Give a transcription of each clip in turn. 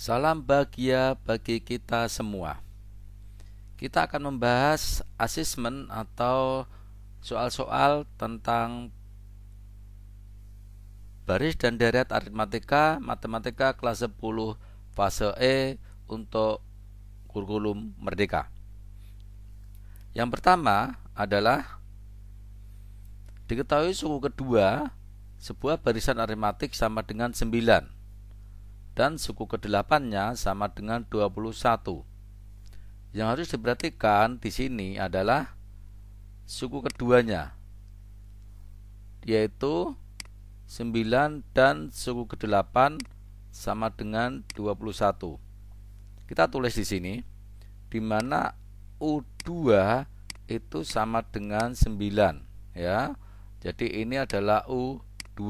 Salam bahagia bagi kita semua. Kita akan membahas asesmen atau soal-soal tentang baris dan deret aritmatika, matematika kelas 10 fase E untuk kurikulum merdeka. Yang pertama adalah diketahui suku kedua sebuah barisan aritmatik sama dengan 9 dan suku kedelapannya sama dengan 21. Yang harus diperhatikan di sini adalah suku keduanya yaitu 9 dan suku ke-8 sama dengan 21. Kita tulis di sini di mana U2 itu sama dengan 9 ya. Jadi ini adalah U2.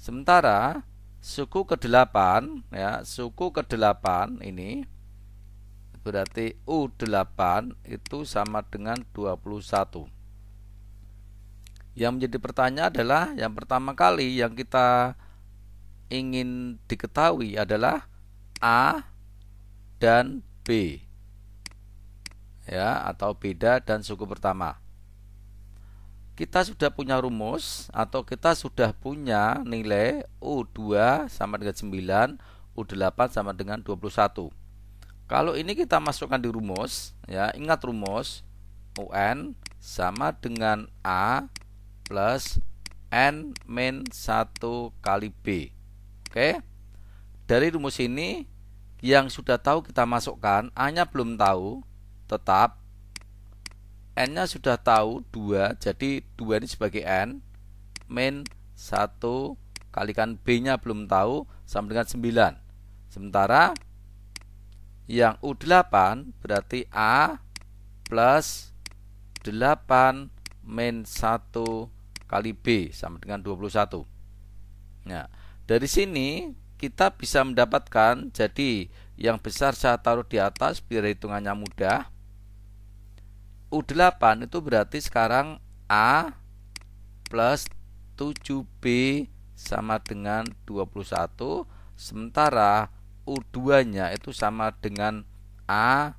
Sementara suku ke-8 ya, suku ke-8 ini berarti U8 itu sama dengan 21. Yang menjadi pertanyaan adalah yang pertama kali yang kita ingin diketahui adalah A dan B. Ya, atau beda dan suku pertama kita sudah punya rumus atau kita sudah punya nilai U2 sama dengan 9, U8 sama dengan 21. Kalau ini kita masukkan di rumus, ya ingat rumus UN sama dengan A plus N min 1 kali B. Oke. Dari rumus ini yang sudah tahu kita masukkan, A-nya belum tahu, tetap n-nya sudah tahu 2 jadi 2 ini sebagai n min 1 kalikan b-nya belum tahu sama dengan 9 sementara yang U8 berarti A plus 8 min 1 kali B sama dengan 21 nah, dari sini kita bisa mendapatkan jadi yang besar saya taruh di atas biar hitungannya mudah U8 itu berarti sekarang A plus 7B sama dengan 21 Sementara U2 nya itu sama dengan A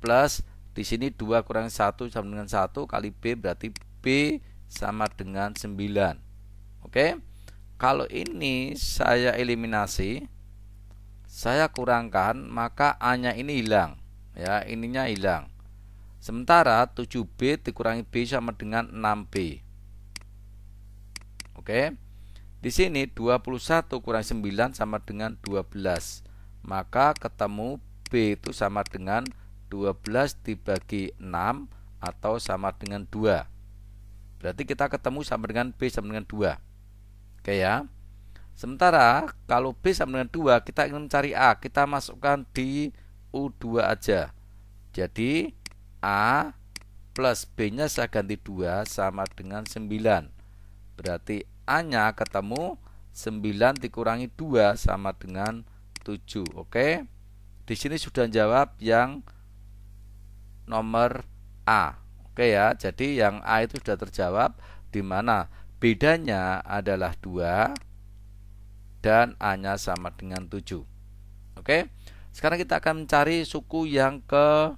plus di sini 2 kurang 1 sama dengan 1 kali B berarti B sama dengan 9 Oke Kalau ini saya eliminasi Saya kurangkan maka A nya ini hilang Ya ininya hilang Sementara 7B dikurangi B sama dengan 6B. Oke. Di sini 21 kurang 9 sama dengan 12. Maka ketemu B itu sama dengan 12 dibagi 6 atau sama dengan 2. Berarti kita ketemu sama dengan B sama dengan 2. Oke ya. Sementara kalau B sama dengan 2 kita ingin mencari A, kita masukkan di U2 aja. Jadi A plus B-nya saya ganti 2 sama dengan 9. Berarti A-nya ketemu 9 dikurangi 2 sama dengan 7. Oke. Di sini sudah jawab yang nomor A. Oke ya. Jadi yang A itu sudah terjawab di mana bedanya adalah 2 dan A-nya sama dengan 7. Oke. Sekarang kita akan mencari suku yang ke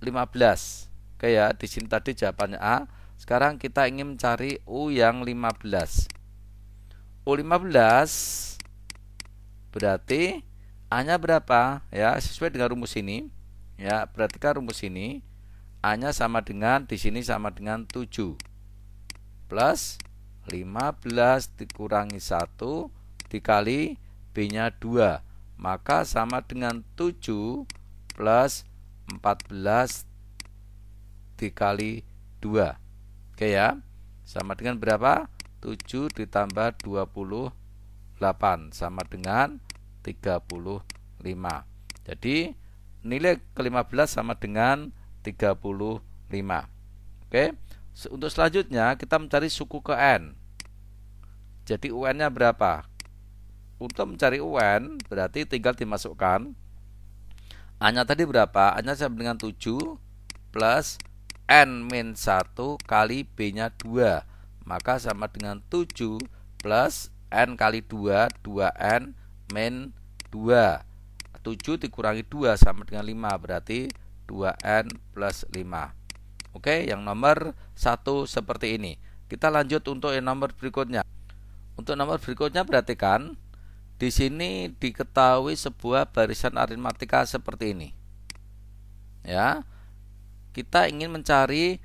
15. Oke ya, di sini tadi jawabannya A. Sekarang kita ingin mencari U yang 15. U15 berarti A-nya berapa? Ya, sesuai dengan rumus ini. Ya, perhatikan rumus ini. A-nya sama dengan di sini sama dengan 7. Plus 15 dikurangi 1 dikali B-nya 2. Maka sama dengan 7 plus 14 dikali 2 Oke ya Sama dengan berapa? 7 ditambah 28 Sama dengan 35 Jadi nilai ke-15 sama dengan 35 Oke Untuk selanjutnya kita mencari suku ke N Jadi UN-nya berapa? Untuk mencari UN berarti tinggal dimasukkan A-nya tadi berapa? A-nya sama dengan 7 plus N min 1 kali B-nya 2. Maka sama dengan 7 plus N kali 2, 2N min 2. 7 dikurangi 2 sama dengan 5 berarti 2N plus 5 Oke yang nomor 1 seperti ini Kita lanjut untuk yang nomor berikutnya Untuk nomor berikutnya perhatikan di sini diketahui sebuah barisan aritmatika seperti ini. Ya. Kita ingin mencari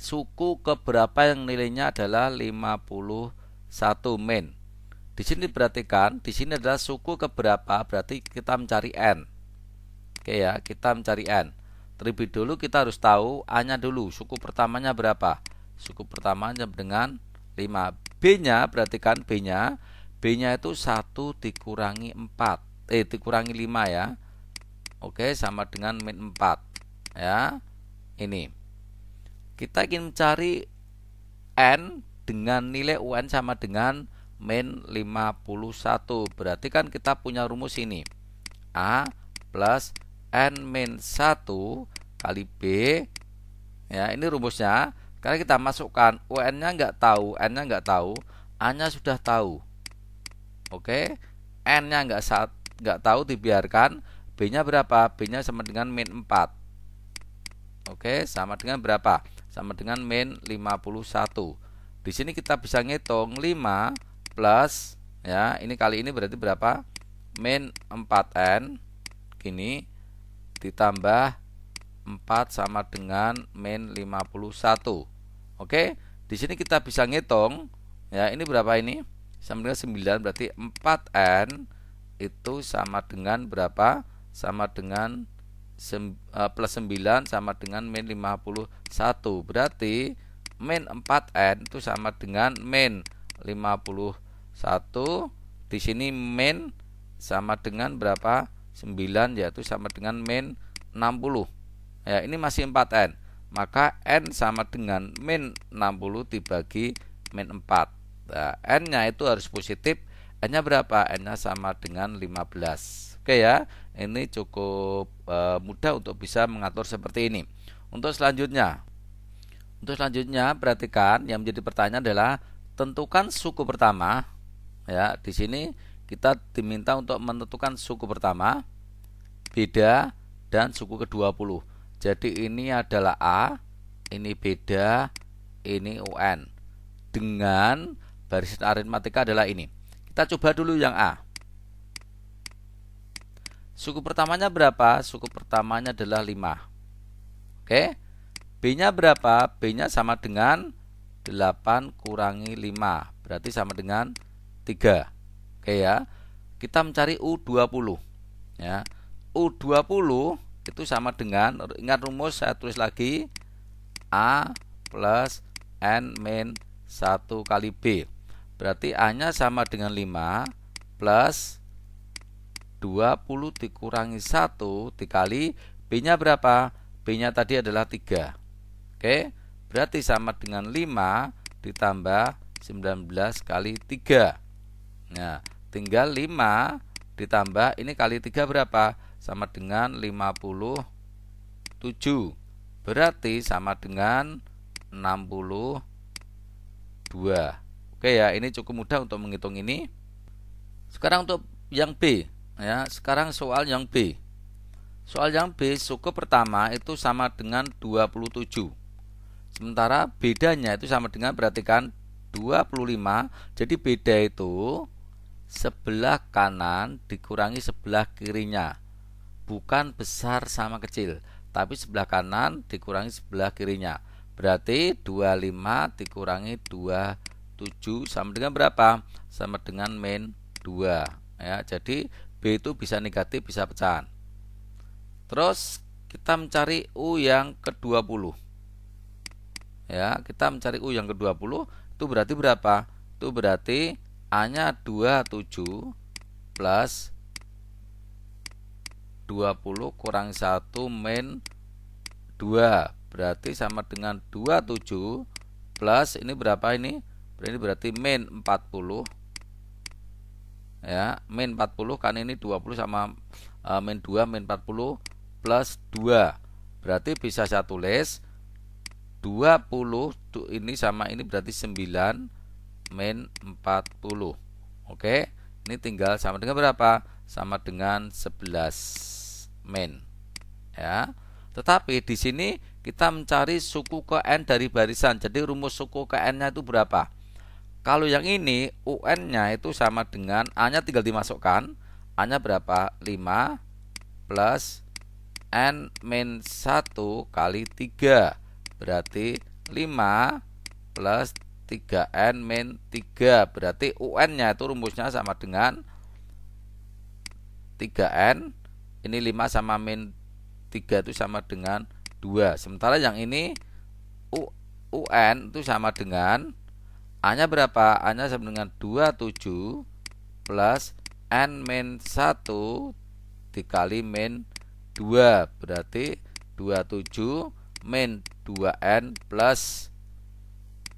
suku keberapa yang nilainya adalah 51 min. Di sini perhatikan, di sini adalah suku keberapa, berarti kita mencari n. Oke ya, kita mencari n. Terlebih dulu kita harus tahu a-nya dulu, suku pertamanya berapa? Suku pertamanya dengan 5. B-nya perhatikan B-nya B-nya itu 1 dikurangi 4. Eh dikurangi 5 ya. Oke, sama dengan min 4. Ya. Ini. Kita ingin mencari n dengan nilai UN sama dengan min 51. Berarti kan kita punya rumus ini. A plus n min 1 kali B. Ya, ini rumusnya. Karena kita masukkan UN-nya nggak tahu, N-nya nggak tahu, A-nya sudah tahu. Oke, n-nya nggak saat nggak tahu dibiarkan. B-nya berapa? B-nya sama dengan min 4. Oke, sama dengan berapa? Sama dengan min 51. Di sini kita bisa ngitung 5 plus ya, ini kali ini berarti berapa? Min 4n gini ditambah 4 sama dengan min 51. Oke, di sini kita bisa ngitung ya, ini berapa ini? sama dengan 9 berarti 4N itu sama dengan berapa? Sama dengan sem, uh, plus 9 sama dengan min 51 berarti min 4n itu sama dengan min 51 di sini min sama dengan berapa 9 yaitu sama dengan min 60 ya ini masih 4n maka n sama dengan min 60 dibagi min 4 Nah, n-nya itu harus positif n-nya berapa? n-nya sama dengan 15 oke ya ini cukup e, mudah untuk bisa mengatur seperti ini untuk selanjutnya untuk selanjutnya perhatikan yang menjadi pertanyaan adalah tentukan suku pertama ya di sini kita diminta untuk menentukan suku pertama, beda dan suku ke-20. Jadi ini adalah A, ini beda, ini UN. Dengan Baris aritmatika adalah ini. Kita coba dulu yang A. Suku pertamanya berapa? Suku pertamanya adalah 5. Oke. B-nya berapa? B-nya sama dengan 8 kurangi 5. Berarti sama dengan 3. Oke ya. Kita mencari U20. Ya. U20 itu sama dengan ingat rumus saya tulis lagi A plus N min 1 kali B Berarti A-nya sama dengan 5 plus 20 dikurangi 1 dikali B-nya berapa? B-nya tadi adalah 3. Oke, berarti sama dengan 5 ditambah 19 kali 3. Nah, tinggal 5 ditambah ini kali 3 berapa? Sama dengan 57. Berarti sama dengan 62. Oke ya, ini cukup mudah untuk menghitung ini. Sekarang untuk yang B, ya. Sekarang soal yang B. Soal yang B, suku pertama itu sama dengan 27. Sementara bedanya itu sama dengan perhatikan 25. Jadi beda itu sebelah kanan dikurangi sebelah kirinya. Bukan besar sama kecil, tapi sebelah kanan dikurangi sebelah kirinya. Berarti 25 dikurangi 2 7 sama dengan berapa? Sama dengan min 2. Ya, jadi B itu bisa negatif, bisa pecahan. Terus kita mencari U yang ke-20. Ya, kita mencari U yang ke-20 itu berarti berapa? Itu berarti A-nya 27 plus 20 kurang 1 min 2 berarti sama dengan 27 plus ini berapa ini ini berarti min 40 ya min 40 kan ini 20 sama main eh, min 2 min 40 plus 2 berarti bisa saya tulis 20 ini sama ini berarti 9 min 40 oke ini tinggal sama dengan berapa sama dengan 11 min ya tetapi di sini kita mencari suku ke n dari barisan jadi rumus suku ke n nya itu berapa kalau yang ini UN-nya itu sama dengan A-nya tinggal dimasukkan. A-nya berapa? 5 plus N min 1 kali 3. Berarti 5 plus 3N min 3. Berarti UN-nya itu rumusnya sama dengan 3N. Ini 5 sama min 3 itu sama dengan 2. Sementara yang ini UN itu sama dengan A-nya berapa? A-nya sama dengan 27 plus N min 1 dikali min 2 Berarti 27 min 2N plus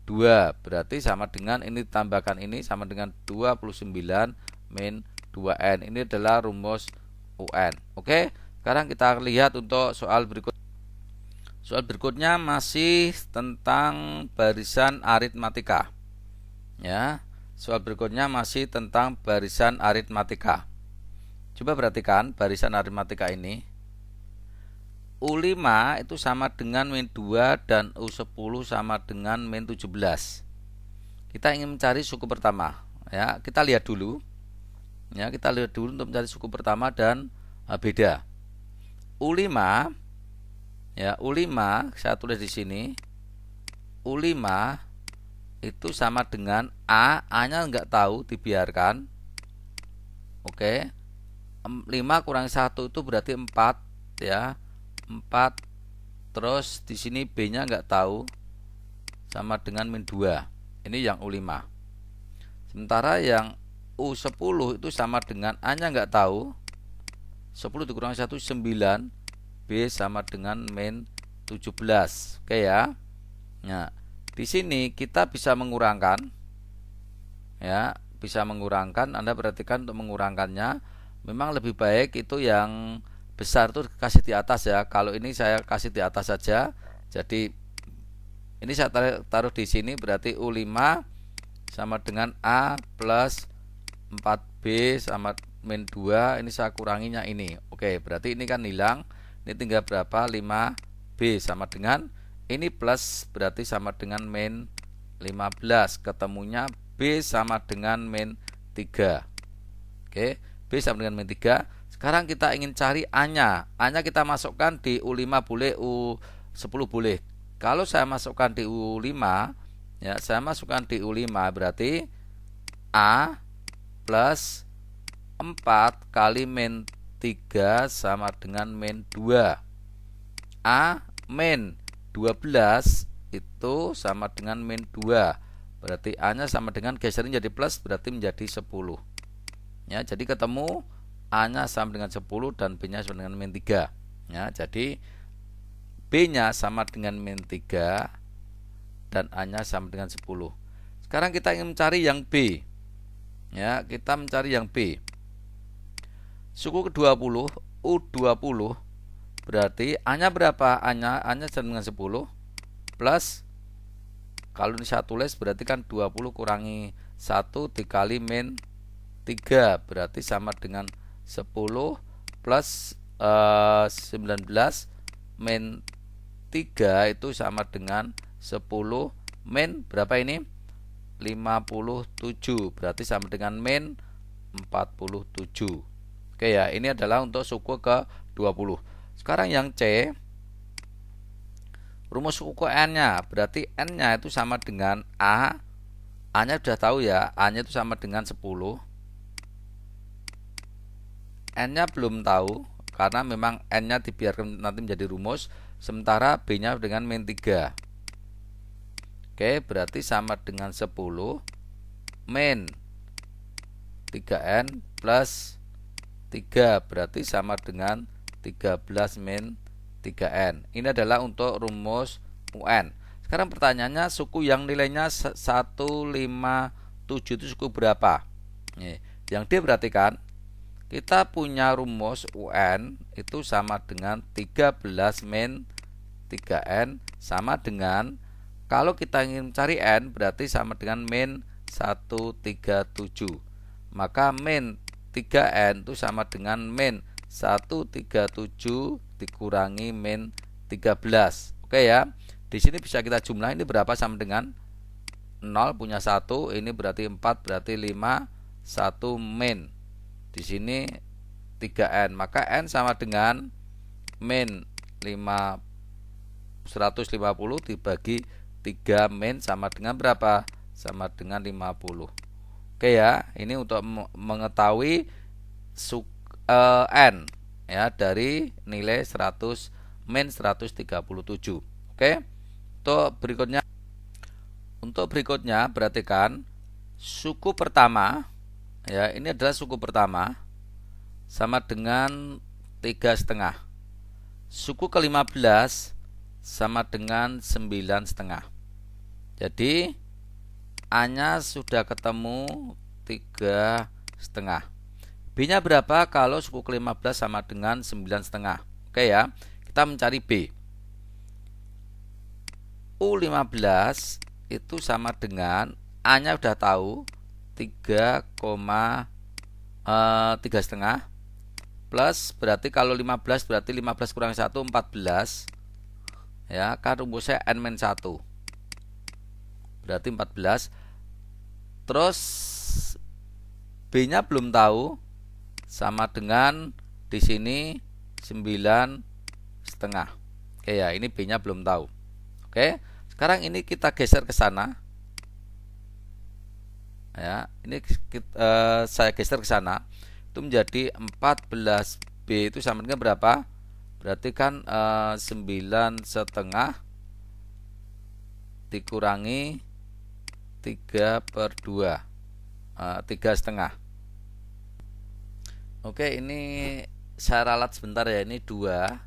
2 Berarti sama dengan ini tambahkan ini sama dengan 29 min 2N Ini adalah rumus UN Oke sekarang kita lihat untuk soal berikut Soal berikutnya masih tentang barisan aritmatika Ya, soal berikutnya masih tentang barisan aritmatika. Coba perhatikan barisan aritmatika ini. U5 itu sama dengan min 2 dan U10 sama dengan min 17. Kita ingin mencari suku pertama, ya. Kita lihat dulu. Ya, kita lihat dulu untuk mencari suku pertama dan e, beda. U5 ya U5 saya tulis di sini U5 itu sama dengan A A-nya nggak tahu dibiarkan Oke 5 kurang 1 itu berarti 4 ya 4 terus di sini B-nya nggak tahu sama dengan min 2 ini yang U5 sementara yang U10 itu sama dengan A-nya nggak tahu 10 dikurang 1 9 B sama dengan min 17 oke ya nah di sini kita bisa mengurangkan ya, bisa mengurangkan Anda perhatikan untuk mengurangkannya memang lebih baik itu yang besar tuh kasih di atas ya. Kalau ini saya kasih di atas saja. Jadi ini saya taruh, taruh di sini berarti U5 sama dengan A plus 4B sama min 2 ini saya kuranginya ini oke berarti ini kan hilang ini tinggal berapa 5B sama dengan ini plus berarti sama dengan min 15. Ketemunya B sama dengan min 3. Oke, B sama dengan min 3. Sekarang kita ingin cari A-nya. A-nya kita masukkan di U5 boleh, U10 boleh. Kalau saya masukkan di U5, ya saya masukkan di U5 berarti A plus 4 kali min 3 sama dengan min 2 A min 12 itu sama dengan min 2 berarti A nya sama dengan geserin jadi plus berarti menjadi 10 ya jadi ketemu A nya sama dengan 10 dan B nya sama dengan min 3 ya jadi B nya sama dengan min 3 dan A nya sama dengan 10 sekarang kita ingin mencari yang B ya kita mencari yang B suku ke-20 U20 Berarti A-nya berapa? A-nya A-nya sama dengan 10 plus kalau ini saya tulis berarti kan 20 kurangi 1 dikali min 3 berarti sama dengan 10 plus uh, eh, 19 min 3 itu sama dengan 10 min berapa ini? 57 berarti sama dengan min 47 Oke ya ini adalah untuk suku ke 20 sekarang yang C rumus N nya berarti N-nya itu sama dengan A A-nya sudah tahu ya A-nya itu sama dengan 10 N-nya belum tahu karena memang N-nya dibiarkan nanti menjadi rumus sementara B-nya dengan min 3 Oke berarti sama dengan 10 min 3N plus 3 berarti sama dengan 13 min 3N. Ini adalah untuk rumus UN. Sekarang pertanyaannya suku yang nilainya 157 itu suku berapa? Yang dia perhatikan, kita punya rumus UN itu sama dengan 13 min 3N sama dengan kalau kita ingin mencari N berarti sama dengan min 137. Maka min 3N itu sama dengan min 137 dikurangi min 13. Oke ya. Di sini bisa kita jumlah ini berapa sama dengan 0 punya 1, ini berarti 4 berarti 5 1 min. Di sini 3n. Maka n sama dengan min 5 150 dibagi 3 min sama dengan berapa? Sama dengan 50. Oke ya, ini untuk mengetahui suku uh, n ya dari nilai 100 min 137. Oke. Okay? Untuk berikutnya untuk berikutnya perhatikan suku pertama ya ini adalah suku pertama sama dengan tiga setengah suku ke-15 sama dengan sembilan setengah jadi hanya sudah ketemu tiga setengah B-nya berapa kalau suku ke 15 sama dengan setengah? Oke ya, kita mencari B. U15 itu sama dengan A-nya udah tahu 3,3 eh, setengah plus berarti kalau 15 berarti 15 kurang 1 14 ya kan rumusnya n 1 berarti 14 terus b nya belum tahu sama dengan di sini 9 setengah. Oke ya, ini B-nya belum tahu. Oke. Sekarang ini kita geser ke sana. Ya, ini kita, eh, saya geser ke sana. Itu menjadi 14B itu sama dengan berapa? Berarti kan eh, 9 setengah dikurangi 3 per 2 3 eh, setengah Oke, ini saya ralat sebentar ya. Ini dua,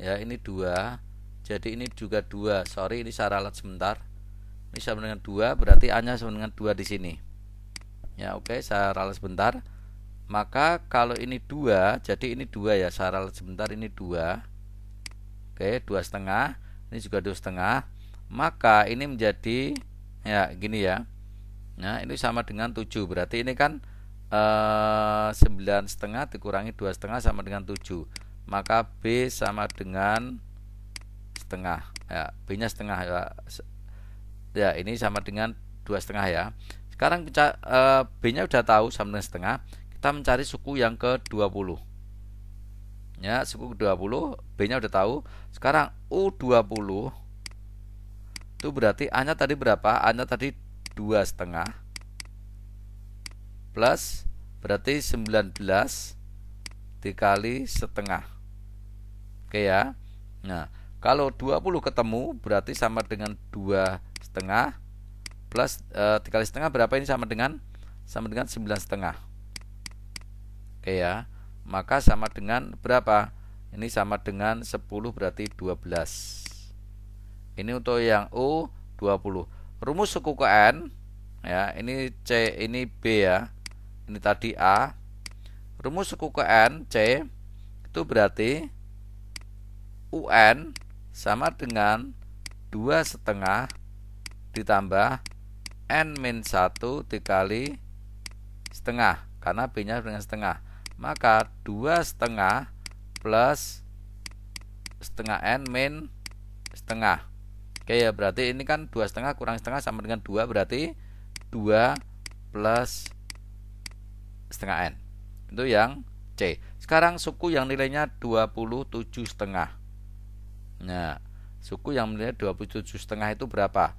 ya ini dua. Jadi ini juga dua. Sorry, ini saya ralat sebentar. Ini sama dengan dua, berarti hanya sama dengan dua di sini. Ya, oke, saya ralat sebentar. Maka kalau ini dua, jadi ini dua ya. Saya ralat sebentar, ini dua. Oke, dua setengah. Ini juga dua setengah. Maka ini menjadi ya gini ya. Nah, ini sama dengan tujuh. Berarti ini kan Eh, sembilan setengah dikurangi dua setengah sama dengan tujuh maka b sama dengan setengah ya, b nya setengah ya. ya ini sama dengan dua setengah ya sekarang uh, eh, b nya udah tahu sama dengan setengah kita mencari suku yang ke 20 ya suku ke 20 b nya udah tahu sekarang u 20 itu berarti a nya tadi berapa a nya tadi dua setengah 12 berarti 19 dikali setengah. Oke ya. Nah, kalau 20 ketemu berarti sama dengan 2 setengah plus e, dikali setengah berapa ini sama dengan sama dengan 9 setengah. Oke ya. Maka sama dengan berapa? Ini sama dengan 10 berarti 12. Ini untuk yang U 20. Rumus suku ke N ya, ini C ini B ya ini tadi A rumus suku ke N C itu berarti UN sama dengan dua setengah ditambah N min 1 dikali setengah karena B nya dengan setengah maka dua setengah plus setengah N min setengah Oke ya berarti ini kan dua setengah kurang setengah sama dengan dua berarti dua plus setengah N. Itu yang C. Sekarang suku yang nilainya 27 setengah. Nah, suku yang nilai 27 setengah itu berapa?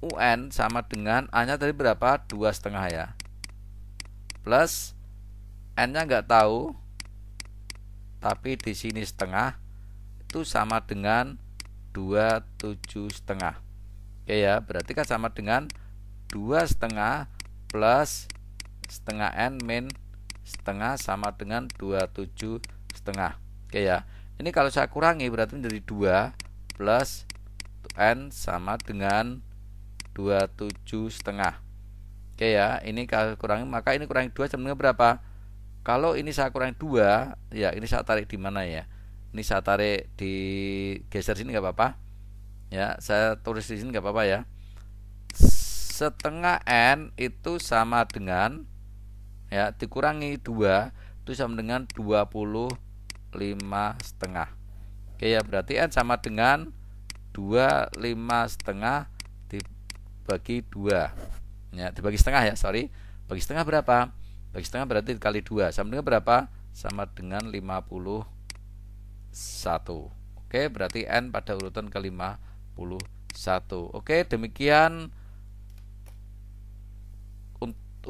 UN sama dengan A-nya tadi berapa? Dua setengah ya. Plus N-nya nggak tahu, tapi di sini setengah itu sama dengan 27 setengah. Oke ya, berarti kan sama dengan dua setengah plus setengah n min setengah sama dengan 27 setengah oke ya ini kalau saya kurangi berarti menjadi 2 plus n sama dengan 27 setengah oke ya ini kalau kurangi maka ini kurangi 2 sama dengan berapa kalau ini saya kurangi 2 ya ini saya tarik di mana ya ini saya tarik di geser sini nggak apa-apa ya saya tulis di sini nggak apa-apa ya setengah n itu sama dengan ya dikurangi 2 itu sama dengan 25 setengah oke ya berarti n sama dengan 25 setengah dibagi 2 ya dibagi setengah ya sorry bagi setengah berapa bagi setengah berarti kali 2 sama dengan berapa sama dengan 51 oke berarti n pada urutan ke 51 oke demikian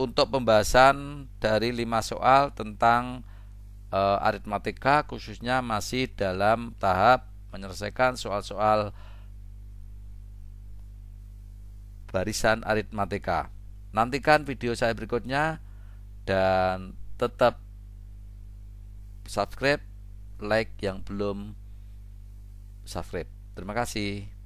untuk pembahasan dari lima soal tentang e, aritmatika khususnya masih dalam tahap menyelesaikan soal-soal barisan aritmatika. Nantikan video saya berikutnya dan tetap subscribe like yang belum subscribe. Terima kasih.